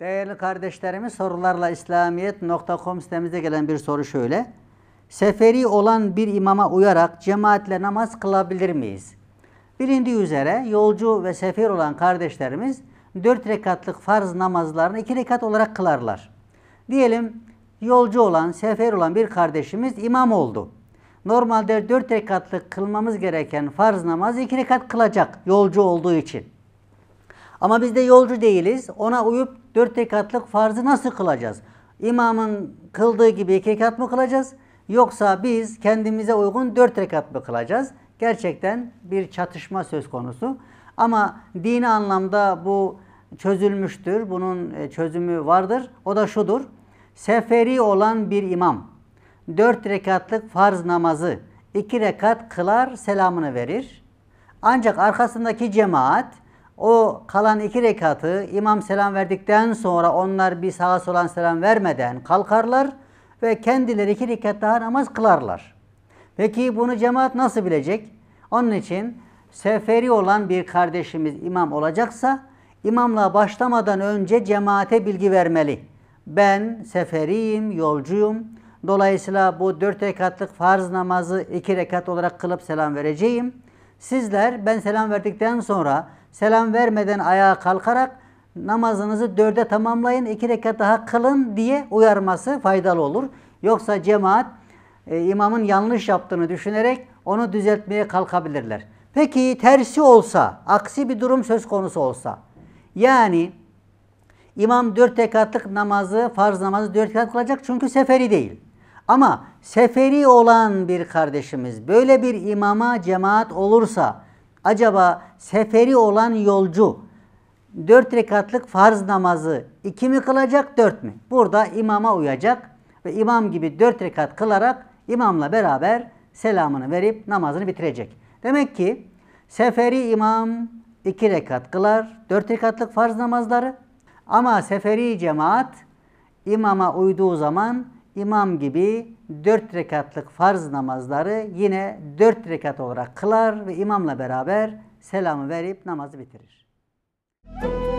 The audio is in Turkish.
Değerli kardeşlerimiz sorularla İslamiyet.com sitemize gelen bir soru şöyle. Seferi olan bir imama uyarak cemaatle namaz kılabilir miyiz? Bilindiği üzere yolcu ve sefer olan kardeşlerimiz 4 rekatlık farz namazlarını 2 rekat olarak kılarlar. Diyelim yolcu olan, sefer olan bir kardeşimiz imam oldu. Normalde 4 rekatlık kılmamız gereken farz namazı 2 rekat kılacak yolcu olduğu için. Ama biz de yolcu değiliz. Ona uyup dört rekatlık farzı nasıl kılacağız? İmamın kıldığı gibi iki rekat mı kılacağız? Yoksa biz kendimize uygun dört rekat mı kılacağız? Gerçekten bir çatışma söz konusu. Ama dini anlamda bu çözülmüştür. Bunun e, çözümü vardır. O da şudur. Seferi olan bir imam dört rekatlık farz namazı iki rekat kılar selamını verir. Ancak arkasındaki cemaat o kalan iki rekatı imam selam verdikten sonra onlar bir sağa solan selam vermeden kalkarlar ve kendileri iki rekat daha namaz kılarlar. Peki bunu cemaat nasıl bilecek? Onun için seferi olan bir kardeşimiz imam olacaksa imamla başlamadan önce cemaate bilgi vermeli. Ben seferiyim, yolcuyum. Dolayısıyla bu dört rekatlık farz namazı iki rekat olarak kılıp selam vereceğim. Sizler ben selam verdikten sonra Selam vermeden ayağa kalkarak namazınızı dörde tamamlayın, iki rekat daha kılın diye uyarması faydalı olur. Yoksa cemaat e, imamın yanlış yaptığını düşünerek onu düzeltmeye kalkabilirler. Peki tersi olsa, aksi bir durum söz konusu olsa, yani imam dört rekatlık namazı, farz namazı dört rekat kılacak çünkü seferi değil. Ama seferi olan bir kardeşimiz böyle bir imama cemaat olursa acaba seferi olan yolcu dört rekatlık farz namazı iki mi kılacak dört mü? Burada imama uyacak ve imam gibi dört rekat kılarak imamla beraber selamını verip namazını bitirecek. Demek ki seferi imam iki rekat kılar dört rekatlık farz namazları ama seferi cemaat imama uyduğu zaman imam gibi dört rekatlık farz namazları yine dört rekat olarak kılar ve imamla beraber selamı verip namazı bitirir. Müzik